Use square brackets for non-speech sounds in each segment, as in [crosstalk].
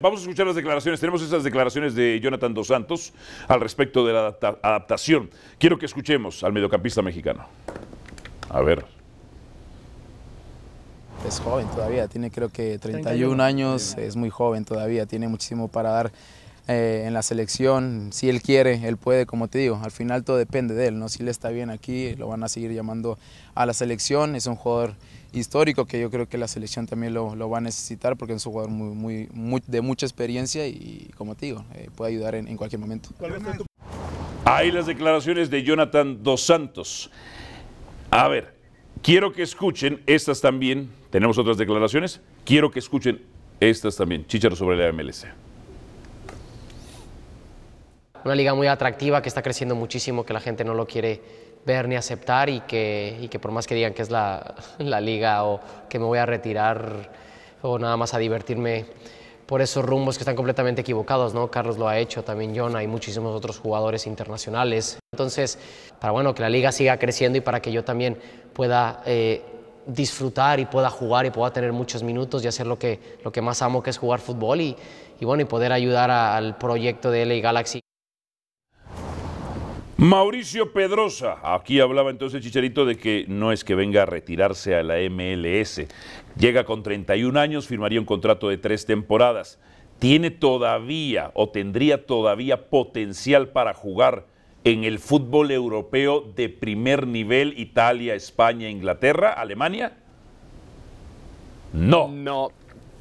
Vamos a escuchar las declaraciones. Tenemos esas declaraciones de Jonathan Dos Santos al respecto de la adaptación. Quiero que escuchemos al mediocampista mexicano. A ver. Es joven todavía, tiene creo que 31, 31. años, es muy joven todavía, tiene muchísimo para dar eh, en la selección, si él quiere, él puede, como te digo, al final todo depende de él, ¿no? si él está bien aquí, lo van a seguir llamando a la selección, es un jugador histórico que yo creo que la selección también lo, va a necesitar porque es un jugador muy, de mucha experiencia y, como te digo, eh, puede ayudar en, cualquier momento. Ahí las declaraciones de Jonathan Dos Santos. A ver, quiero que escuchen estas también. Tenemos otras declaraciones. Quiero que escuchen estas también. Chicharos sobre la MLC una liga muy atractiva que está creciendo muchísimo, que la gente no lo quiere ver ni aceptar y que, y que por más que digan que es [laughs] la, liga o que me voy a retirar o nada más a divertirme por esos rumbos que están completamente equivocados, ¿no? Carlos lo ha hecho, también John, hay muchísimos otros jugadores internacionales. Entonces, para bueno, que la liga siga creciendo y para que yo también pueda eh, disfrutar y pueda jugar y pueda tener muchos minutos y hacer lo que, lo que más amo, que es jugar fútbol y, y bueno, y poder ayudar al proyecto de LA Galaxy. Mauricio Pedrosa, aquí hablaba entonces Chicharito de que no es que venga a retirarse a la MLS, llega con 31 años, firmaría un contrato de tres temporadas, tiene todavía o tendría todavía potencial para jugar en el fútbol europeo de primer nivel, Italia, España, Inglaterra, Alemania? No. No,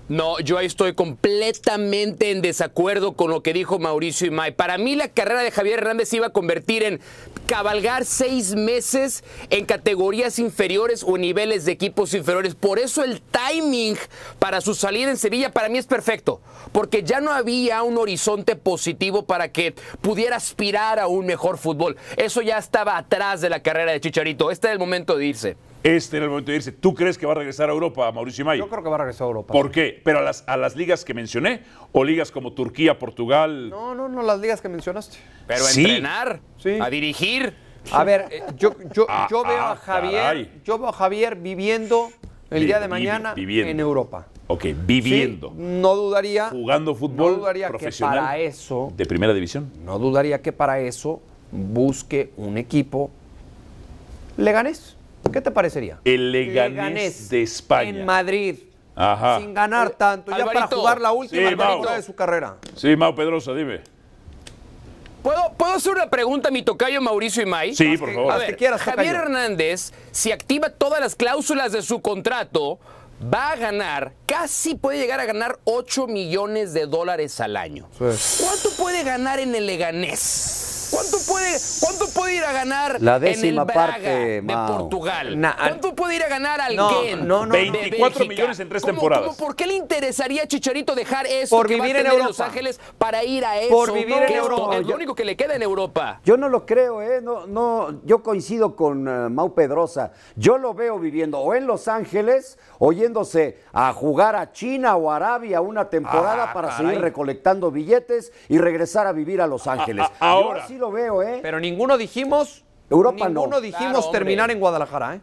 no, yo ahí estoy completamente en desacuerdo con lo que dijo Mauricio Imay. Para mí la carrera de Javier Hernández iba a convertir en cabalgar seis meses en categorías inferiores o niveles de equipos inferiores. Por eso el timing para su salida en Sevilla para mí es perfecto, porque ya no había un horizonte positivo para que pudiera aspirar a un mejor fútbol. Eso ya estaba atrás de la carrera de Chicharito. Este es el momento de irse este era el momento de irse. ¿Tú crees que va a regresar a Europa, Mauricio May? Yo creo que va a regresar a Europa. ¿Por qué? ¿Pero a las, ligas que mencioné? ¿O ligas como Turquía, Portugal? No, no, no, las ligas que mencionaste. Pero a entrenar, a dirigir. A ver, eh, ah, yo, veo ah, a Javier, yo veo a Javier viviendo el día de mañana en Europa. Ok, viviendo. no dudaría. Jugando fútbol. No dudaría profesional que para eso. De primera división. No dudaría que para eso busque un equipo Leganés. ¿Qué te parecería? El Leganés, de España. En Madrid. Sin ganar tanto, ya para jugar la última sí, de su carrera. Sí, Mau Pedrosa, dime. ¿Puedo, ¿Puedo, hacer una pregunta a mi tocayo Mauricio y May? Sí, por favor. Javier Hernández, si activa todas las cláusulas de su contrato, va a ganar, casi puede llegar a ganar 8 millones de dólares al año. ¿Cuánto puede ganar en el Leganés? ¿Cuánto puede, cuánto puede ir a ganar la décima en el de Portugal? ¿Cuánto puede ir a ganar al 24 millones en tres temporadas. ¿Por qué le interesaría a Chicharito dejar eso por vivir en Los Ángeles para ir a eso? Por vivir en Europa. lo único que le queda en Europa. Yo no lo creo, ¿eh? No, yo coincido con eh, Mau Pedrosa. Yo lo veo viviendo o en Los Ángeles, oyéndose a jugar a China o Arabia una temporada ah, para seguir recolectando billetes y regresar a vivir a Los Ángeles. ahora lo veo, ¿eh? Pero ninguno dijimos. Europa ninguno dijimos terminar en Guadalajara, ¿eh?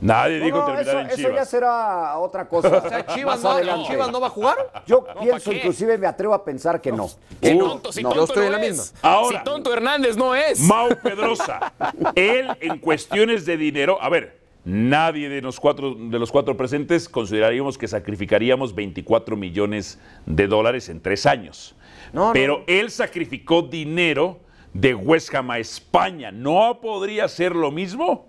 Nadie dijo terminar en Chivas. Eso ya será otra cosa. O sea, Chivas, no, va a jugar? Yo pienso, inclusive me atrevo a pensar que no. Que tonto, si tonto estoy la misma. si tonto Hernández no es. Mau Pedrosa, él en cuestiones de dinero, a ver, Nadie de los, cuatro, de los cuatro presentes consideraríamos que sacrificaríamos 24 millones de dólares en tres años. No, Pero él sacrificó dinero de West Ham a España, ¿no podría ser lo mismo?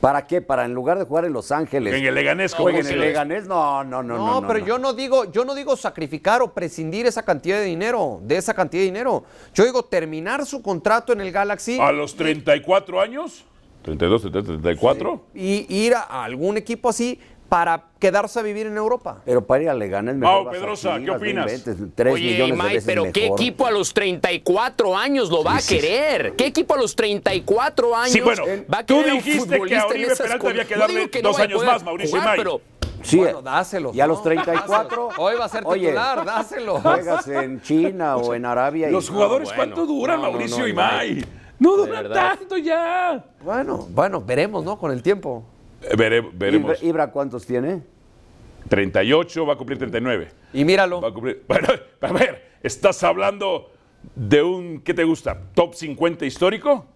¿Para qué? Para en lugar de jugar en Los Ángeles. En el Leganés, ¿cómo en el Leganés, no, no, no, no. No, pero yo no digo, yo no digo sacrificar o prescindir esa cantidad de dinero, de esa cantidad de dinero. Yo digo terminar su contrato en el Galaxy. ¿A los 34 años? 32, 33, 34. y ir a algún equipo así para quedarse a vivir en Europa. Pero para ir a el mejor. Wow, Pedrosa, ¿qué opinas? 3 Oye, millones de veces pero ¿qué equipo a los 34 años lo va a querer? ¿Qué equipo a los 34 años sí, bueno, va a querer Tú dijiste que a Oribe había que que dos años más, Mauricio jugar, Pero, Sí, bueno, dáselo. Y a los 34. Hoy va a ser titular, dáselo. Juegas en China o en Arabia. Los jugadores, ¿cuánto duran, Mauricio y No duran tanto ya. Bueno, bueno, veremos, ¿no? Con el tiempo. Eh, ¿Ibra cuántos tiene? 38, va a cumplir 39. Y míralo. Va a cumplir. [laughs] ver, estás hablando de un, ¿qué te gusta? ¿Top 50 histórico?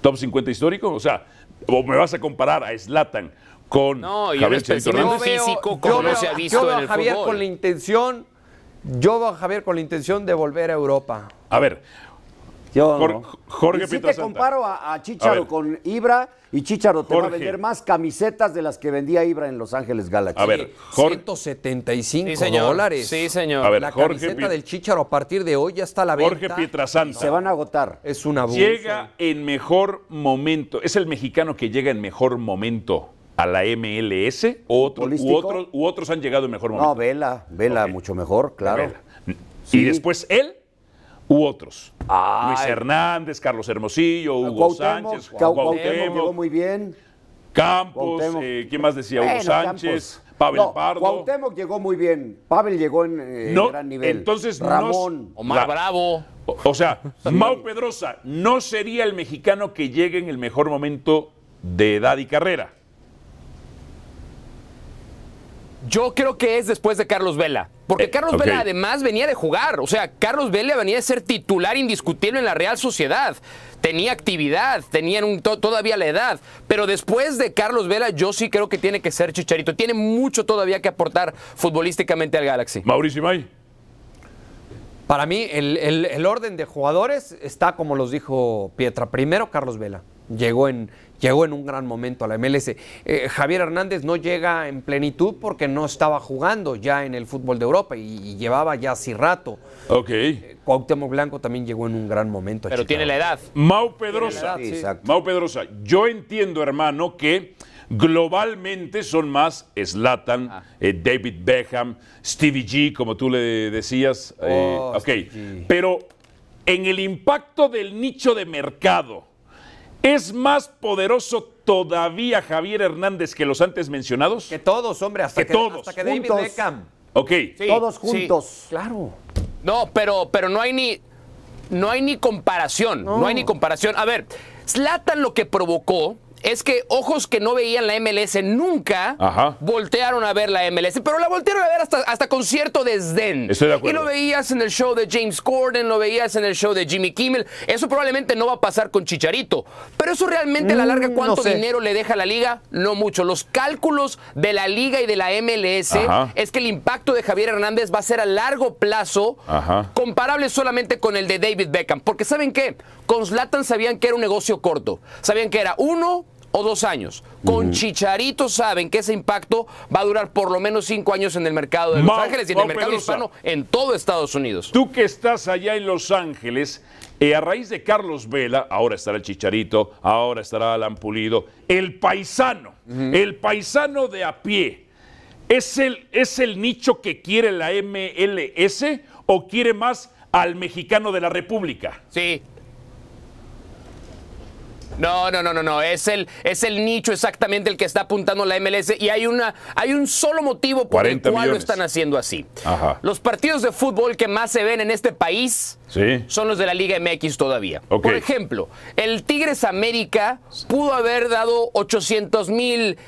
¿Top 50 histórico? O sea, o me vas a comparar a Slatan con no, Javier físico como no se ha visto yo a Javier con la intención, yo veo a Javier con la intención de volver a Europa. A ver, Jorge, si te comparo a, Chicharo con Ibra y Chicharo te va a vender más camisetas de las que vendía Ibra en Los Ángeles Galaxy. A ver, 175 dólares. Sí, señor. la camiseta del Chicharo a partir de hoy ya está a la venta. Jorge Pietrasanta. Se van a agotar. Es una Llega en mejor momento. Es el mexicano que llega en mejor momento a la MLS otros, u otros han llegado en mejor momento. No, Vela, Vela mucho mejor, claro. Y después él u otros. Luis Hernández, Carlos Hermosillo, Hugo Sánchez, Juan Cuauhtémoc, muy bien. Campos, eh, ¿quién más decía? Hugo Sánchez, Pavel Pardo. Cuauhtémoc llegó muy bien. Pavel llegó en eh, gran nivel. Entonces, Ramón, Omar Bravo. O, sea, Mau Pedrosa no sería el mexicano que llegue en el mejor momento de edad y carrera. Yo creo que es después de Carlos Vela. Porque eh, Carlos Vela además venía de jugar. O sea, Carlos Vela venía de ser titular indiscutible en la Real Sociedad. Tenía actividad, tenía todavía la edad. Pero después de Carlos Vela, yo sí creo que tiene que ser Chicharito. Tiene mucho todavía que aportar futbolísticamente al Galaxy. Mauricio May. Para mí, el, el orden de jugadores está como los dijo Pietra. Primero, Carlos Vela llegó en, llegó en un gran momento a la MLS. Eh, Javier Hernández no llega en plenitud porque no estaba jugando ya en el fútbol de Europa y, llevaba ya así rato. Ok. Eh, Blanco también llegó en un gran momento. Pero tiene la edad. Mau Pedrosa. Mau Pedrosa, yo entiendo, hermano, que globalmente son más Slatan, ah. eh, David Beckham, Stevie G, como tú le decías. Oh, ok. Pero en el impacto del nicho de mercado ¿Es más poderoso todavía Javier Hernández que los antes mencionados? Que todos, hombre, hasta que, todos. que David juntos. Beckham. Ok. todos juntos. Claro. No, pero, pero no hay ni. No hay ni comparación. no hay ni comparación. A ver, Slatan lo que provocó es que ojos que no veían la MLS nunca voltearon a ver la MLS, pero la voltearon a ver hasta, hasta con cierto desdén. de Y lo veías en el show de James Corden, lo veías en el show de Jimmy Kimmel. Eso probablemente no va a pasar con Chicharito, pero eso realmente a la larga, mm, ¿cuánto dinero le deja la liga? No mucho. Los cálculos de la liga y de la MLS es que el impacto de Javier Hernández va a ser a largo plazo comparable solamente con el de David Beckham, porque ¿saben qué? Con Zlatan sabían que era un negocio corto, sabían que era uno o dos años. Con Chicharito saben que ese impacto va a durar por lo menos cinco años en el mercado de Los Ángeles y en el mercado hispano en todo Estados Unidos. Tú que estás allá en Los Ángeles, eh, a raíz de Carlos Vela, ahora estará el Chicharito, ahora estará Alan Pulido, el paisano, el paisano de a pie. ¿Es el, ¿Es el nicho que quiere la MLS o quiere más al mexicano de la República? Sí, no, no, no, no, no. Es el, es el nicho exactamente el que está apuntando la MLS y hay, una, hay un solo motivo por el cual lo están haciendo así. Los partidos de fútbol que más se ven en este país son los de la Liga MX todavía. Por ejemplo, el Tigres América pudo haber dado 800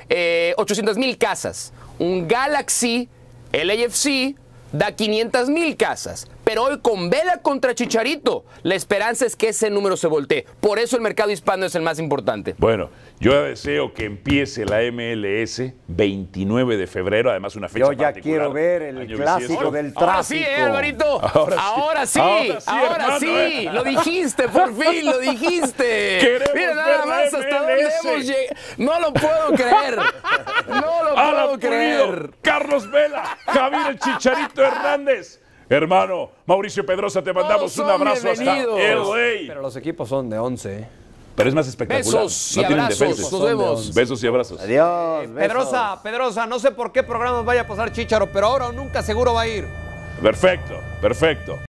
eh, mil casas. Un Galaxy, el AFC, da 500 mil casas. Pero hoy con Vela contra Chicharito, la esperanza es que ese número se voltee. Por eso el mercado hispano es el más importante. Bueno, yo deseo que empiece la MLS 29 de febrero, además una fecha Yo ya quiero ver el clásico del tráfico. Ahora sí, ¿eh, Alvarito. Ahora, sí. Ahora sí. ¿eh? Lo dijiste, por fin, lo dijiste. [laughs] Queremos Mira, nada más hasta dónde hemos llegado. No lo puedo creer. No lo [laughs] puedo creer. Carlos Vela, Javier Chicharito Hernández. Hermano, Mauricio Pedrosa, te mandamos un abrazo hasta Pero los equipos son de 11. ¿eh? Pero es más espectacular. Besos y abrazos. Besos y abrazos. Adiós. Eh, Pedrosa, Pedrosa, no sé por qué programas vaya a pasar Chicharo, pero ahora o nunca seguro va a ir. Perfecto, perfecto.